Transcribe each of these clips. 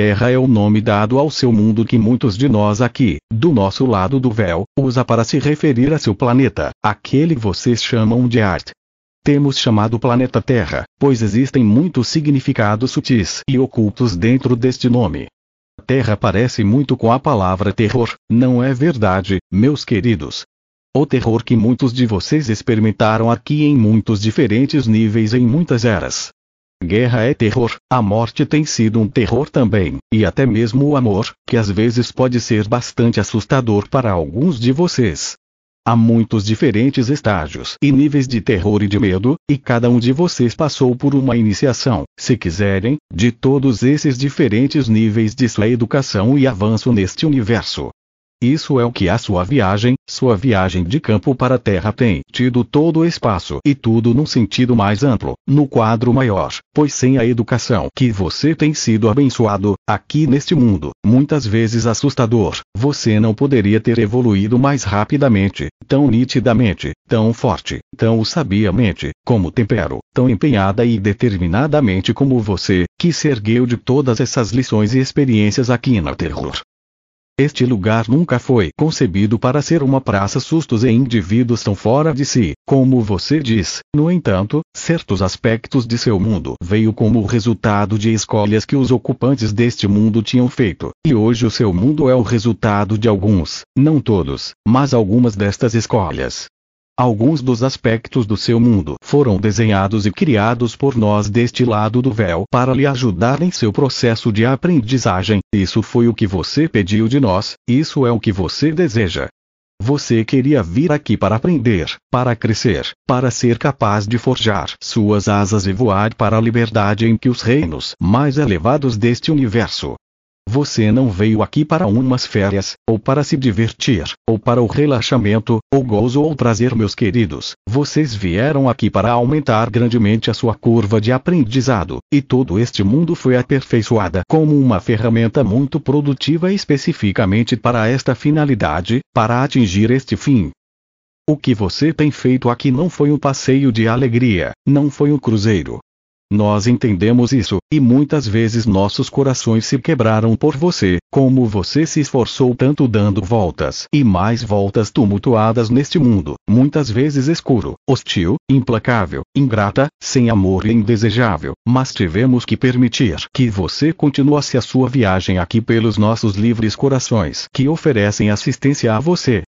Terra é o nome dado ao seu mundo que muitos de nós aqui, do nosso lado do véu, usa para se referir a seu planeta, aquele vocês chamam de Arte. Temos chamado planeta Terra, pois existem muitos significados sutis e ocultos dentro deste nome. Terra parece muito com a palavra terror, não é verdade, meus queridos? O terror que muitos de vocês experimentaram aqui em muitos diferentes níveis em muitas eras, Guerra é terror, a morte tem sido um terror também, e até mesmo o amor, que às vezes pode ser bastante assustador para alguns de vocês. Há muitos diferentes estágios e níveis de terror e de medo, e cada um de vocês passou por uma iniciação, se quiserem, de todos esses diferentes níveis de sua educação e avanço neste universo. Isso é o que a sua viagem, sua viagem de campo para a Terra tem tido todo o espaço e tudo num sentido mais amplo, no quadro maior, pois sem a educação que você tem sido abençoado, aqui neste mundo, muitas vezes assustador, você não poderia ter evoluído mais rapidamente, tão nitidamente, tão forte, tão sabiamente, como tempero, tão empenhada e determinadamente como você, que se ergueu de todas essas lições e experiências aqui na Terror este lugar nunca foi concebido para ser uma praça sustos e indivíduos tão fora de si, como você diz. No entanto, certos aspectos de seu mundo veio como resultado de escolhas que os ocupantes deste mundo tinham feito, e hoje o seu mundo é o resultado de alguns, não todos, mas algumas destas escolhas. Alguns dos aspectos do seu mundo foram desenhados e criados por nós deste lado do véu para lhe ajudar em seu processo de aprendizagem. Isso foi o que você pediu de nós, isso é o que você deseja. Você queria vir aqui para aprender, para crescer, para ser capaz de forjar suas asas e voar para a liberdade em que os reinos mais elevados deste universo você não veio aqui para umas férias, ou para se divertir, ou para o relaxamento, ou gozo ou prazer, meus queridos. Vocês vieram aqui para aumentar grandemente a sua curva de aprendizado, e todo este mundo foi aperfeiçoada como uma ferramenta muito produtiva especificamente para esta finalidade, para atingir este fim. O que você tem feito aqui não foi um passeio de alegria, não foi um cruzeiro, nós entendemos isso, e muitas vezes nossos corações se quebraram por você, como você se esforçou tanto dando voltas e mais voltas tumultuadas neste mundo, muitas vezes escuro, hostil, implacável, ingrata, sem amor e indesejável, mas tivemos que permitir que você continuasse a sua viagem aqui pelos nossos livres corações que oferecem assistência a você,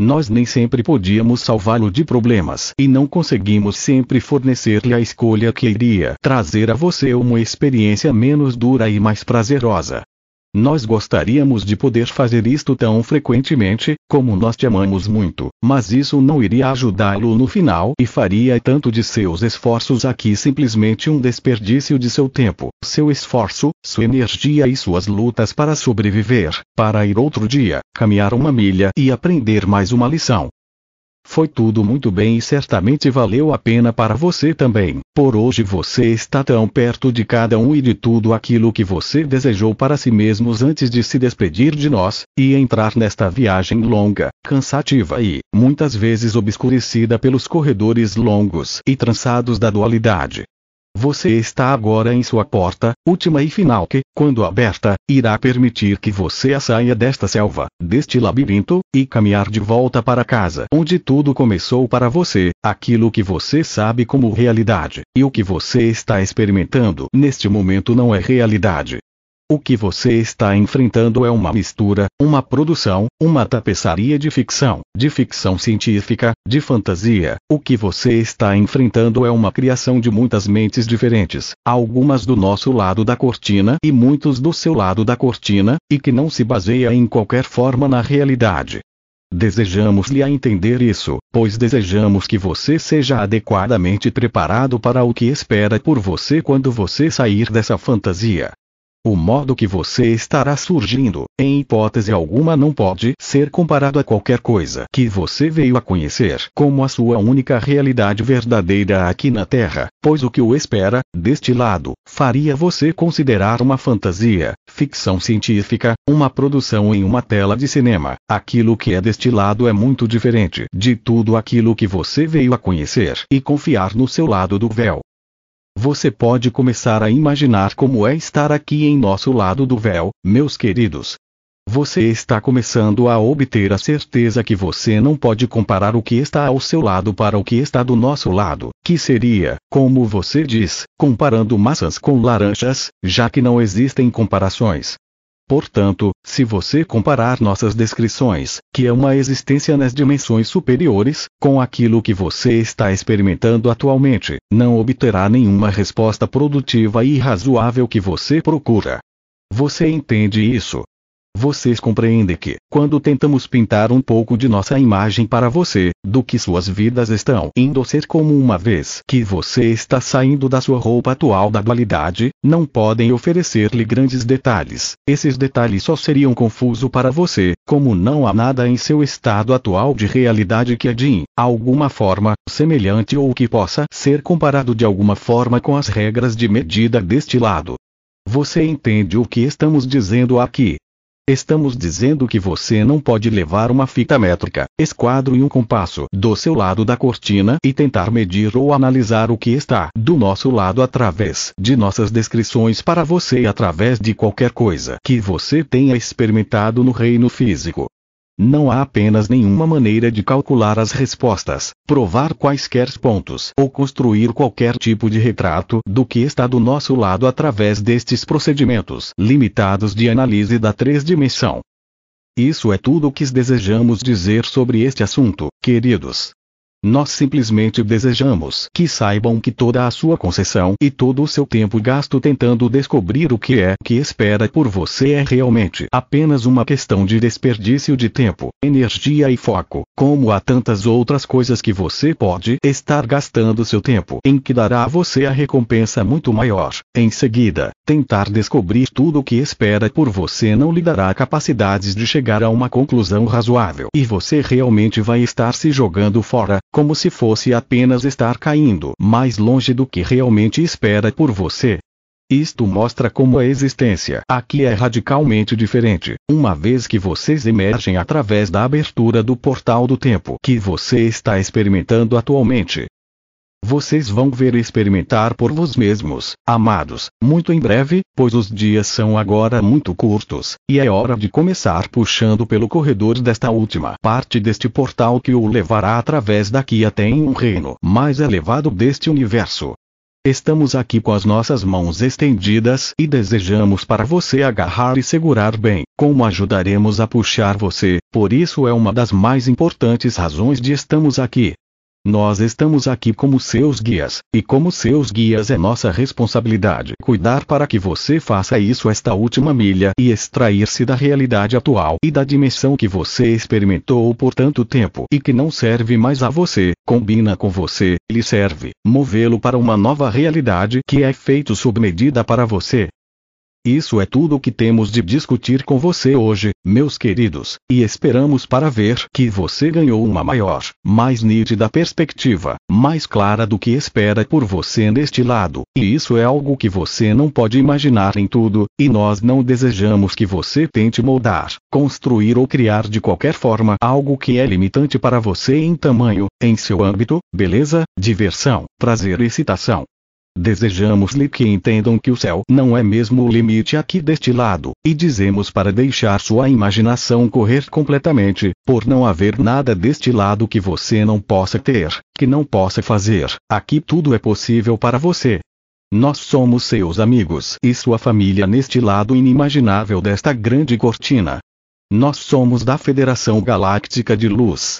nós nem sempre podíamos salvá-lo de problemas e não conseguimos sempre fornecer-lhe a escolha que iria trazer a você uma experiência menos dura e mais prazerosa. Nós gostaríamos de poder fazer isto tão frequentemente, como nós te amamos muito, mas isso não iria ajudá-lo no final e faria tanto de seus esforços aqui simplesmente um desperdício de seu tempo, seu esforço, sua energia e suas lutas para sobreviver, para ir outro dia, caminhar uma milha e aprender mais uma lição, foi tudo muito bem e certamente valeu a pena para você também. Por hoje você está tão perto de cada um e de tudo aquilo que você desejou para si mesmos antes de se despedir de nós, e entrar nesta viagem longa, cansativa e, muitas vezes, obscurecida pelos corredores longos e trançados da dualidade. Você está agora em sua porta, última e final que, quando aberta, irá permitir que você a saia desta selva, deste labirinto, e caminhar de volta para casa, onde tudo começou para você, aquilo que você sabe como realidade, e o que você está experimentando neste momento não é realidade, o que você está enfrentando é uma mistura, uma produção, uma tapeçaria de ficção, de ficção científica, de fantasia. O que você está enfrentando é uma criação de muitas mentes diferentes, algumas do nosso lado da cortina e muitos do seu lado da cortina, e que não se baseia em qualquer forma na realidade. Desejamos-lhe a entender isso, pois desejamos que você seja adequadamente preparado para o que espera por você quando você sair dessa fantasia. O modo que você estará surgindo, em hipótese alguma, não pode ser comparado a qualquer coisa que você veio a conhecer como a sua única realidade verdadeira aqui na Terra, pois o que o espera, deste lado, faria você considerar uma fantasia, ficção científica, uma produção em uma tela de cinema. Aquilo que é deste lado é muito diferente de tudo aquilo que você veio a conhecer e confiar no seu lado do véu. Você pode começar a imaginar como é estar aqui em nosso lado do véu, meus queridos. Você está começando a obter a certeza que você não pode comparar o que está ao seu lado para o que está do nosso lado, que seria, como você diz, comparando maçãs com laranjas, já que não existem comparações. Portanto, se você comparar nossas descrições, que é uma existência nas dimensões superiores, com aquilo que você está experimentando atualmente, não obterá nenhuma resposta produtiva e razoável que você procura. Você entende isso? Vocês compreendem que, quando tentamos pintar um pouco de nossa imagem para você, do que suas vidas estão indo ser como uma vez que você está saindo da sua roupa atual da dualidade, não podem oferecer-lhe grandes detalhes. Esses detalhes só seriam confuso para você, como não há nada em seu estado atual de realidade que é de alguma forma semelhante ou que possa ser comparado de alguma forma com as regras de medida deste lado. Você entende o que estamos dizendo aqui? Estamos dizendo que você não pode levar uma fita métrica, esquadro e um compasso do seu lado da cortina e tentar medir ou analisar o que está do nosso lado através de nossas descrições para você e através de qualquer coisa que você tenha experimentado no reino físico. Não há apenas nenhuma maneira de calcular as respostas, provar quaisquer pontos ou construir qualquer tipo de retrato do que está do nosso lado através destes procedimentos limitados de análise da três-dimensão. Isso é tudo o que desejamos dizer sobre este assunto, queridos. Nós simplesmente desejamos que saibam que toda a sua concessão e todo o seu tempo gasto tentando descobrir o que é que espera por você é realmente apenas uma questão de desperdício de tempo, energia e foco, como há tantas outras coisas que você pode estar gastando seu tempo em que dará a você a recompensa muito maior. Em seguida, tentar descobrir tudo o que espera por você não lhe dará capacidades de chegar a uma conclusão razoável e você realmente vai estar se jogando fora como se fosse apenas estar caindo mais longe do que realmente espera por você. Isto mostra como a existência aqui é radicalmente diferente, uma vez que vocês emergem através da abertura do portal do tempo que você está experimentando atualmente. Vocês vão ver e experimentar por vós mesmos, amados, muito em breve, pois os dias são agora muito curtos, e é hora de começar puxando pelo corredor desta última parte deste portal que o levará através daqui até em um reino mais elevado deste universo. Estamos aqui com as nossas mãos estendidas e desejamos para você agarrar e segurar bem, como ajudaremos a puxar você, por isso é uma das mais importantes razões de estamos aqui. Nós estamos aqui como seus guias, e como seus guias é nossa responsabilidade cuidar para que você faça isso esta última milha e extrair-se da realidade atual e da dimensão que você experimentou por tanto tempo e que não serve mais a você, combina com você, lhe serve, movê-lo para uma nova realidade que é feito sob medida para você. Isso é tudo o que temos de discutir com você hoje, meus queridos, e esperamos para ver que você ganhou uma maior, mais nítida perspectiva, mais clara do que espera por você neste lado, e isso é algo que você não pode imaginar em tudo, e nós não desejamos que você tente moldar, construir ou criar de qualquer forma algo que é limitante para você em tamanho, em seu âmbito, beleza, diversão, prazer e excitação, Desejamos-lhe que entendam que o céu não é mesmo o limite aqui deste lado, e dizemos para deixar sua imaginação correr completamente, por não haver nada deste lado que você não possa ter, que não possa fazer. Aqui tudo é possível para você. Nós somos seus amigos e sua família neste lado inimaginável desta grande cortina. Nós somos da Federação Galáctica de Luz,